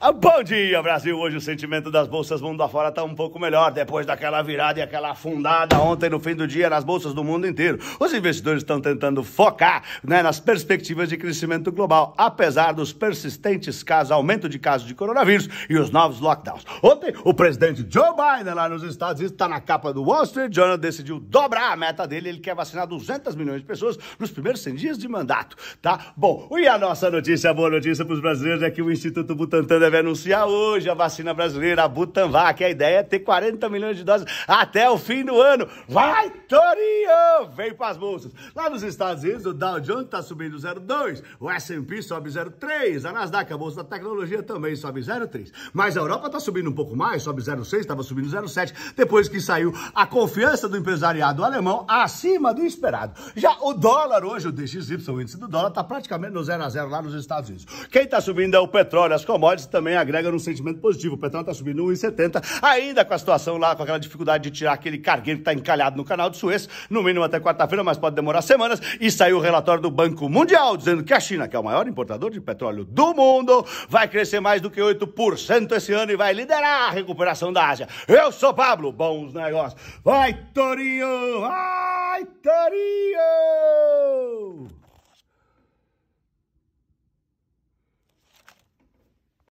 Ah, bom dia, Brasil! Hoje o sentimento das bolsas mundo afora está um pouco melhor depois daquela virada e aquela afundada ontem no fim do dia nas bolsas do mundo inteiro. Os investidores estão tentando focar né, nas perspectivas de crescimento global, apesar dos persistentes casos, aumento de casos de coronavírus e os novos lockdowns. Ontem, o presidente Joe Biden, lá nos Estados Unidos, está na capa do Wall Street Journal, decidiu dobrar a meta dele. Ele quer vacinar 200 milhões de pessoas nos primeiros 100 dias de mandato, tá? Bom, e a nossa notícia, a boa notícia para os brasileiros é que o Instituto Butantan Butantan deve anunciar hoje a vacina brasileira, a Butanvac. A ideia é ter 40 milhões de doses até o fim do ano. Vai, Torinho! Vem para as bolsas. Lá nos Estados Unidos, o Dow Jones está subindo 0,2, o S&P sobe 0,3, a Nasdaq, a Bolsa da Tecnologia, também sobe 0,3. Mas a Europa está subindo um pouco mais, sobe 0,6, estava subindo 0,7, depois que saiu a confiança do empresariado alemão acima do esperado. Já o dólar hoje, o DXY, o índice do dólar, está praticamente no 0 a 0 lá nos Estados Unidos. Quem está subindo é o petróleo, as commodities, também agrega num sentimento positivo. O petróleo está subindo 1,70, ainda com a situação lá, com aquela dificuldade de tirar aquele cargueiro que está encalhado no canal de Suez, no mínimo até quarta-feira, mas pode demorar semanas. E saiu o relatório do Banco Mundial dizendo que a China, que é o maior importador de petróleo do mundo, vai crescer mais do que 8% esse ano e vai liderar a recuperação da Ásia. Eu sou Pablo, bons negócios. Vai, Torinho! Ah!